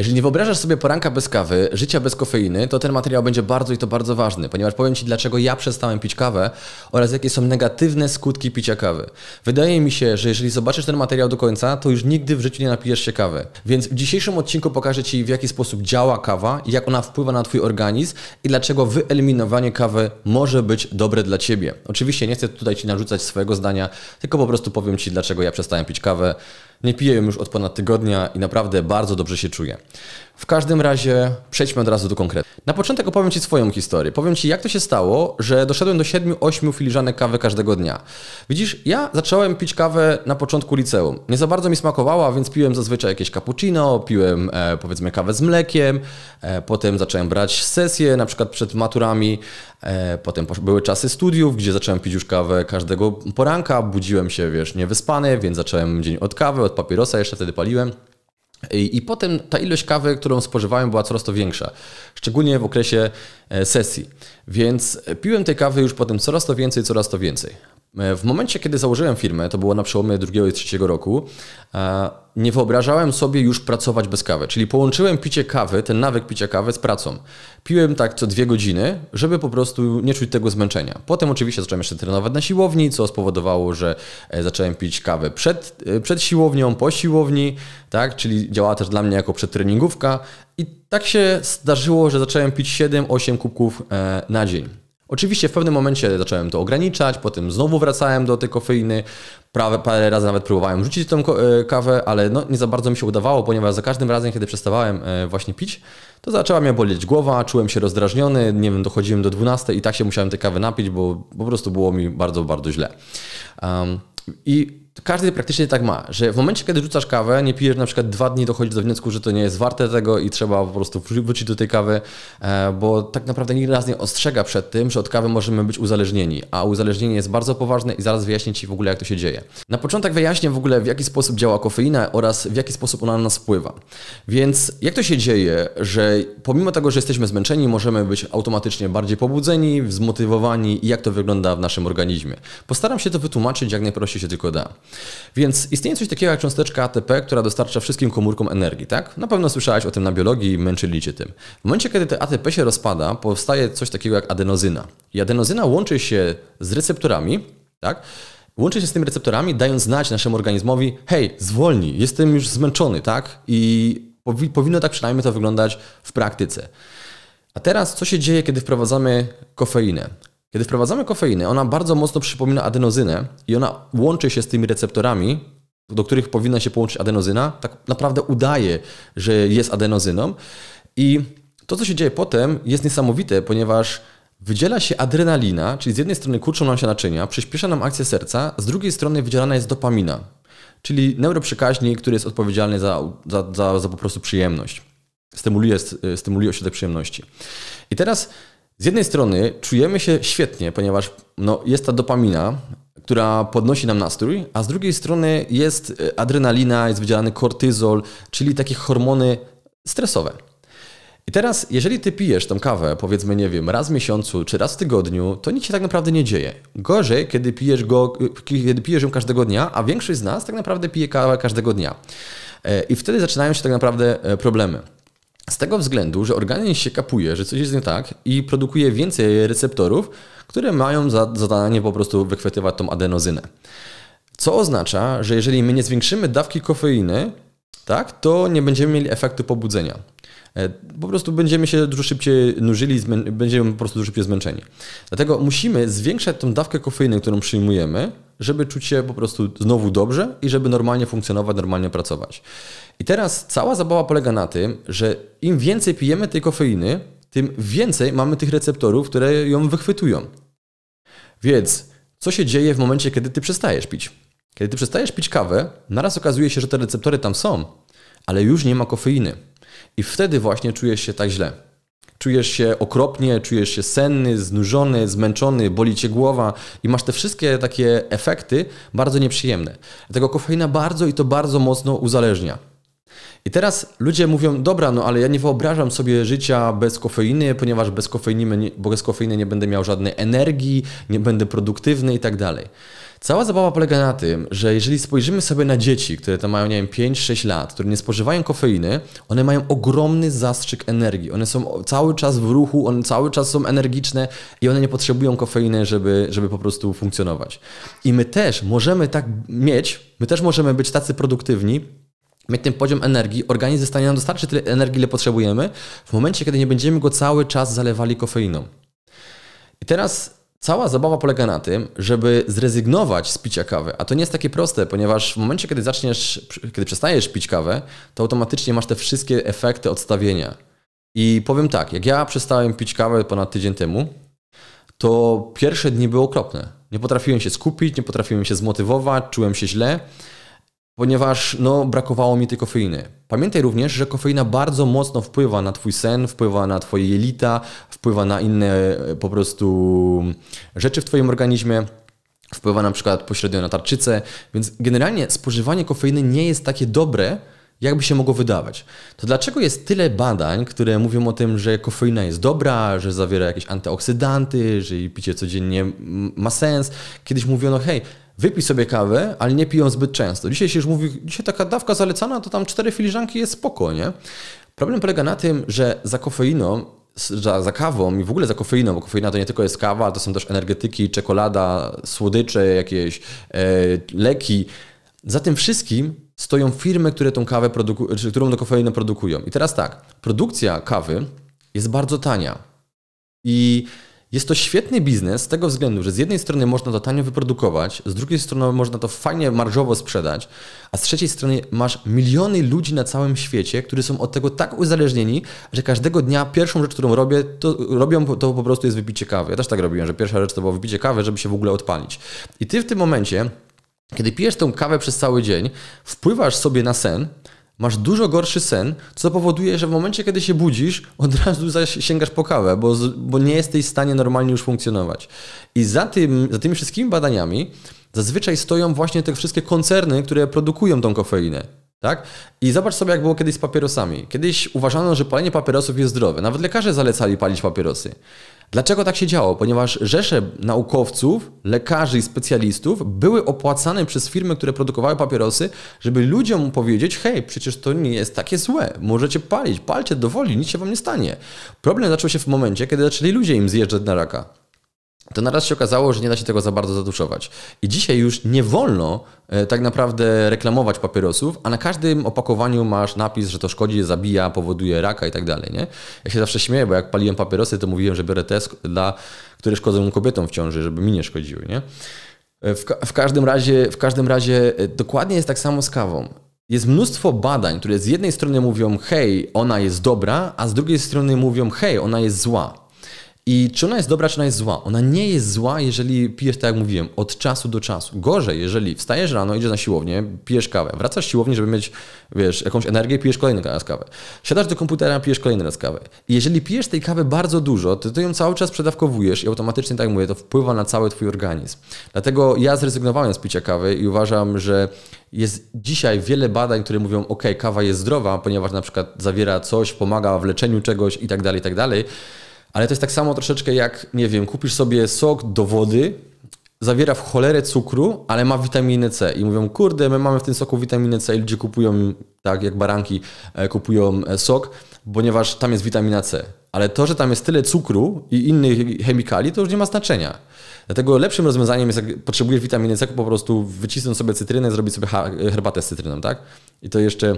Jeżeli nie wyobrażasz sobie poranka bez kawy, życia bez kofeiny, to ten materiał będzie bardzo i to bardzo ważny, ponieważ powiem Ci, dlaczego ja przestałem pić kawę oraz jakie są negatywne skutki picia kawy. Wydaje mi się, że jeżeli zobaczysz ten materiał do końca, to już nigdy w życiu nie napijesz się kawy. Więc w dzisiejszym odcinku pokażę Ci, w jaki sposób działa kawa, jak ona wpływa na Twój organizm i dlaczego wyeliminowanie kawy może być dobre dla Ciebie. Oczywiście nie chcę tutaj Ci narzucać swojego zdania, tylko po prostu powiem Ci, dlaczego ja przestałem pić kawę. Nie piję już od ponad tygodnia i naprawdę bardzo dobrze się czuję. W każdym razie przejdźmy od razu do konkretu. Na początek opowiem Ci swoją historię. Powiem Ci, jak to się stało, że doszedłem do 7-8 filiżanek kawy każdego dnia. Widzisz, ja zacząłem pić kawę na początku liceum. Nie za bardzo mi smakowała, więc piłem zazwyczaj jakieś cappuccino, piłem e, powiedzmy kawę z mlekiem, e, potem zacząłem brać sesje, na przykład przed maturami, e, potem były czasy studiów, gdzie zacząłem pić już kawę każdego poranka, budziłem się, wiesz, niewyspany, więc zacząłem dzień od kawy, od papierosa, jeszcze wtedy paliłem. I, I potem ta ilość kawy, którą spożywałem, była coraz to większa, szczególnie w okresie e, sesji. Więc e, piłem tej kawy już potem coraz to więcej, coraz to więcej. E, w momencie, kiedy założyłem firmę, to było na przełomie drugiego i trzeciego roku, e, nie wyobrażałem sobie już pracować bez kawy. Czyli połączyłem picie kawy, ten nawyk picia kawy z pracą. Piłem tak co dwie godziny, żeby po prostu nie czuć tego zmęczenia. Potem oczywiście zacząłem jeszcze trenować na siłowni, co spowodowało, że e, zacząłem pić kawę przed, przed siłownią, po siłowni, tak? czyli działała też dla mnie jako przedtreningówka. I tak się zdarzyło, że zacząłem pić 7-8 kubków na dzień. Oczywiście w pewnym momencie zacząłem to ograniczać, potem znowu wracałem do tej kofeiny, prawie, parę razy nawet próbowałem rzucić tą e, kawę, ale no, nie za bardzo mi się udawało, ponieważ za każdym razem, kiedy przestawałem e, właśnie pić, to zaczęła mnie boleć głowa, czułem się rozdrażniony, nie wiem, dochodziłem do 12 i tak się musiałem tej kawy napić, bo po prostu było mi bardzo, bardzo źle. Um, I każdy praktycznie tak ma, że w momencie, kiedy rzucasz kawę, nie pijesz na przykład dwa dni, dochodzisz do wniosku, że to nie jest warte tego i trzeba po prostu wrócić do tej kawy, e, bo tak naprawdę nikt nas nie ostrzega przed tym, że od kawy możemy być uzależnieni, a uzależnienie jest bardzo poważne i zaraz wyjaśnię Ci w ogóle, jak to się dzieje. Na początek wyjaśnię w ogóle, w jaki sposób działa kofeina oraz w jaki sposób ona na nas wpływa. Więc jak to się dzieje, że pomimo tego, że jesteśmy zmęczeni, możemy być automatycznie bardziej pobudzeni, zmotywowani i jak to wygląda w naszym organizmie? Postaram się to wytłumaczyć jak najprościej się tylko da. Więc istnieje coś takiego jak cząsteczka ATP, która dostarcza wszystkim komórkom energii, tak? Na pewno słyszałeś o tym na biologii i męczyli tym. W momencie, kiedy te ATP się rozpada, powstaje coś takiego jak adenozyna. I adenozyna łączy się z receptorami, tak? Łączy się z tymi receptorami, dając znać naszemu organizmowi, hej, zwolnij, jestem już zmęczony, tak? I powinno tak przynajmniej to wyglądać w praktyce. A teraz, co się dzieje, kiedy wprowadzamy kofeinę? Kiedy wprowadzamy kofeinę, ona bardzo mocno przypomina adenozynę i ona łączy się z tymi receptorami, do których powinna się połączyć adenozyna. Tak naprawdę udaje, że jest adenozyną. I to, co się dzieje potem, jest niesamowite, ponieważ wydziela się adrenalina, czyli z jednej strony kurczą nam się naczynia, przyspiesza nam akcję serca, z drugiej strony wydzielana jest dopamina, czyli neuroprzekaźnik, który jest odpowiedzialny za, za, za, za po prostu przyjemność. Stymuluje, stymuluje ośrodek przyjemności. I teraz z jednej strony czujemy się świetnie, ponieważ no, jest ta dopamina, która podnosi nam nastrój, a z drugiej strony jest e, adrenalina, jest wydzielany kortyzol, czyli takie hormony stresowe. I teraz, jeżeli ty pijesz tą kawę, powiedzmy, nie wiem, raz w miesiącu czy raz w tygodniu, to nic się tak naprawdę nie dzieje. Gorzej, kiedy pijesz, go, e, kiedy pijesz ją każdego dnia, a większość z nas tak naprawdę pije kawę każdego dnia. E, I wtedy zaczynają się tak naprawdę problemy. Z tego względu, że organizm się kapuje, że coś jest nie tak i produkuje więcej receptorów, które mają za zadanie po prostu wychwytywać tą adenozynę. Co oznacza, że jeżeli my nie zwiększymy dawki kofeiny, tak, to nie będziemy mieli efektu pobudzenia. E, po prostu będziemy się dużo szybciej nużyli, będziemy po prostu dużo szybciej zmęczeni. Dlatego musimy zwiększać tą dawkę kofeiny, którą przyjmujemy, żeby czuć się po prostu znowu dobrze i żeby normalnie funkcjonować, normalnie pracować. I teraz cała zabawa polega na tym, że im więcej pijemy tej kofeiny, tym więcej mamy tych receptorów, które ją wychwytują. Więc co się dzieje w momencie, kiedy ty przestajesz pić? Kiedy ty przestajesz pić kawę, naraz okazuje się, że te receptory tam są, ale już nie ma kofeiny. I wtedy właśnie czujesz się tak źle czujesz się okropnie, czujesz się senny, znużony, zmęczony, boli cię głowa i masz te wszystkie takie efekty bardzo nieprzyjemne. Dlatego kofeina bardzo i to bardzo mocno uzależnia. I teraz ludzie mówią, dobra, no ale ja nie wyobrażam sobie życia bez kofeiny, ponieważ bez kofeiny, bez kofeiny nie będę miał żadnej energii, nie będę produktywny i tak dalej. Cała zabawa polega na tym, że jeżeli spojrzymy sobie na dzieci, które tam mają, nie wiem, 5-6 lat, które nie spożywają kofeiny, one mają ogromny zastrzyk energii. One są cały czas w ruchu, one cały czas są energiczne i one nie potrzebują kofeiny, żeby, żeby po prostu funkcjonować. I my też możemy tak mieć, my też możemy być tacy produktywni, mieć ten poziom energii, organizm zostanie nam dostarczy tyle energii, ile potrzebujemy, w momencie, kiedy nie będziemy go cały czas zalewali kofeiną. I teraz cała zabawa polega na tym, żeby zrezygnować z picia kawy. A to nie jest takie proste, ponieważ w momencie, kiedy zaczniesz, kiedy przestajesz pić kawę, to automatycznie masz te wszystkie efekty odstawienia. I powiem tak, jak ja przestałem pić kawę ponad tydzień temu, to pierwsze dni były okropne. Nie potrafiłem się skupić, nie potrafiłem się zmotywować, czułem się źle ponieważ no, brakowało mi tej kofeiny. Pamiętaj również, że kofeina bardzo mocno wpływa na Twój sen, wpływa na Twoje jelita, wpływa na inne e, po prostu mm, rzeczy w Twoim organizmie. Wpływa na przykład pośrednio na tarczycę, więc generalnie spożywanie kofeiny nie jest takie dobre, jakby się mogło wydawać. To dlaczego jest tyle badań, które mówią o tym, że kofeina jest dobra, że zawiera jakieś antyoksydanty, że jej picie codziennie mm, ma sens? Kiedyś mówiono, hej, wypij sobie kawę, ale nie piją zbyt często. Dzisiaj się już mówi, dzisiaj taka dawka zalecana, to tam cztery filiżanki jest spoko, nie? Problem polega na tym, że za kofeiną, za, za kawą i w ogóle za kofeiną, bo kofeina to nie tylko jest kawa, to są też energetyki, czekolada, słodycze, jakieś e, leki. Za tym wszystkim stoją firmy, które tą kawę produkują, którą kofeinę produkują. I teraz tak, produkcja kawy jest bardzo tania. I jest to świetny biznes z tego względu, że z jednej strony można to tanio wyprodukować, z drugiej strony można to fajnie marżowo sprzedać, a z trzeciej strony masz miliony ludzi na całym świecie, którzy są od tego tak uzależnieni, że każdego dnia pierwszą rzecz, którą robię, to robią to po prostu jest wypicie kawy. Ja też tak robiłem, że pierwsza rzecz to było wypicie kawy, żeby się w ogóle odpalić. I ty w tym momencie, kiedy pijesz tą kawę przez cały dzień, wpływasz sobie na sen, masz dużo gorszy sen, co powoduje, że w momencie, kiedy się budzisz, od razu sięgasz po kawę, bo, bo nie jesteś w stanie normalnie już funkcjonować. I za, tym, za tymi wszystkimi badaniami zazwyczaj stoją właśnie te wszystkie koncerny, które produkują tą kofeinę. Tak? I zobacz sobie, jak było kiedyś z papierosami. Kiedyś uważano, że palenie papierosów jest zdrowe. Nawet lekarze zalecali palić papierosy. Dlaczego tak się działo? Ponieważ rzesze naukowców, lekarzy i specjalistów były opłacane przez firmy, które produkowały papierosy, żeby ludziom powiedzieć: hej, przecież to nie jest takie złe, możecie palić, palcie dowoli, nic się wam nie stanie. Problem zaczął się w momencie, kiedy zaczęli ludzie im zjeżdżać na raka to naraz się okazało, że nie da się tego za bardzo zatuszować. I dzisiaj już nie wolno e, tak naprawdę reklamować papierosów, a na każdym opakowaniu masz napis, że to szkodzi, zabija, powoduje raka i tak dalej. Nie? Ja się zawsze śmieję, bo jak paliłem papierosy, to mówiłem, że biorę te, dla, które szkodzą kobietom w ciąży, żeby mi nie szkodziły. Nie? E, w, ka w, każdym razie, w każdym razie e, dokładnie jest tak samo z kawą. Jest mnóstwo badań, które z jednej strony mówią, hej, ona jest dobra, a z drugiej strony mówią, hej, ona jest zła. I czy ona jest dobra, czy ona jest zła? Ona nie jest zła, jeżeli pijesz, tak jak mówiłem, od czasu do czasu. Gorzej, jeżeli wstajesz rano, idziesz na siłownię, pijesz kawę, wracasz z siłowni, żeby mieć, wiesz, jakąś energię, pijesz kolejny raz kawę. Siadasz do komputera, pijesz kolejny raz kawę. I jeżeli pijesz tej kawy bardzo dużo, to ty ją cały czas przedawkowujesz i automatycznie, tak jak mówię, to wpływa na cały twój organizm. Dlatego ja zrezygnowałem z picia kawy i uważam, że jest dzisiaj wiele badań, które mówią, ok, kawa jest zdrowa, ponieważ na przykład zawiera coś, pomaga w leczeniu czegoś i tak dalej, i tak dalej. Ale to jest tak samo troszeczkę jak, nie wiem, kupisz sobie sok do wody, zawiera w cholerę cukru, ale ma witaminę C. I mówią, kurde, my mamy w tym soku witaminę C i ludzie kupują, tak jak baranki, e, kupują e, sok, ponieważ tam jest witamina C. Ale to, że tam jest tyle cukru i innych chemikali, to już nie ma znaczenia. Dlatego lepszym rozwiązaniem jest, jak potrzebujesz witaminy C, po prostu wycisnąć sobie cytrynę, zrobić sobie herbatę z cytryną, tak? I to jeszcze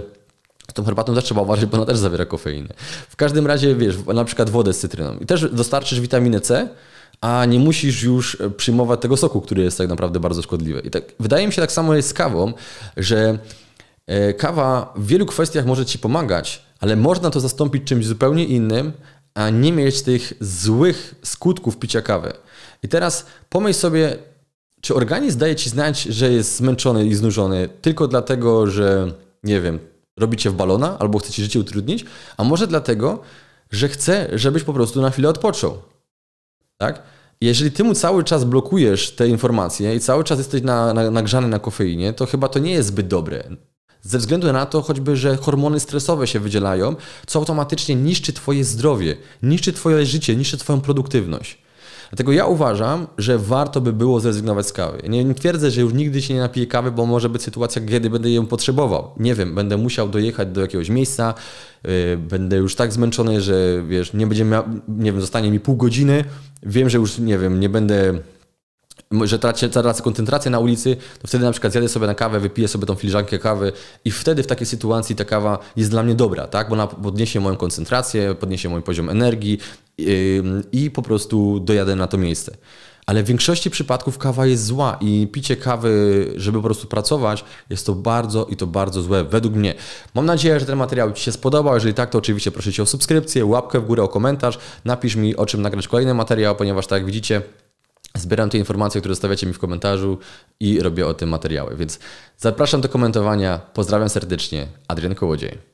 tą herbatą też trzeba uważać, bo ona też zawiera kofeiny. W każdym razie, wiesz, na przykład wodę z cytryną i też dostarczysz witaminę C, a nie musisz już e, przyjmować tego soku, który jest tak naprawdę bardzo szkodliwy. I tak, wydaje mi się tak samo jest z kawą, że e, kawa w wielu kwestiach może Ci pomagać, ale można to zastąpić czymś zupełnie innym, a nie mieć tych złych skutków picia kawy. I teraz pomyśl sobie, czy organizm daje Ci znać, że jest zmęczony i znużony tylko dlatego, że nie wiem, robicie w balona albo chcecie życie utrudnić, a może dlatego, że chce, żebyś po prostu na chwilę odpoczął. Tak? Jeżeli ty mu cały czas blokujesz te informacje i cały czas jesteś na, na, nagrzany na kofeinie, to chyba to nie jest zbyt dobre. Ze względu na to choćby, że hormony stresowe się wydzielają, co automatycznie niszczy twoje zdrowie, niszczy twoje życie, niszczy twoją produktywność. Dlatego ja uważam, że warto by było zrezygnować z kawy. Nie, nie twierdzę, że już nigdy się nie napiję kawy, bo może być sytuacja, kiedy będę ją potrzebował. Nie wiem, będę musiał dojechać do jakiegoś miejsca, yy, będę już tak zmęczony, że wiesz, nie będzie miał, nie wiem, zostanie mi pół godziny. Wiem, że już nie wiem, nie będę że tracę, tracę koncentrację na ulicy, to wtedy na przykład zjadę sobie na kawę, wypiję sobie tą filiżankę kawy i wtedy w takiej sytuacji ta kawa jest dla mnie dobra, tak? Bo ona podniesie moją koncentrację, podniesie mój poziom energii, i po prostu dojadę na to miejsce. Ale w większości przypadków kawa jest zła i picie kawy, żeby po prostu pracować, jest to bardzo i to bardzo złe, według mnie. Mam nadzieję, że ten materiał Ci się spodobał. Jeżeli tak, to oczywiście proszę Cię o subskrypcję, łapkę w górę, o komentarz. Napisz mi, o czym nagrać kolejny materiał, ponieważ tak jak widzicie, zbieram te informacje, które stawiacie mi w komentarzu i robię o tym materiały. Więc zapraszam do komentowania. Pozdrawiam serdecznie. Adrian Kołodziej.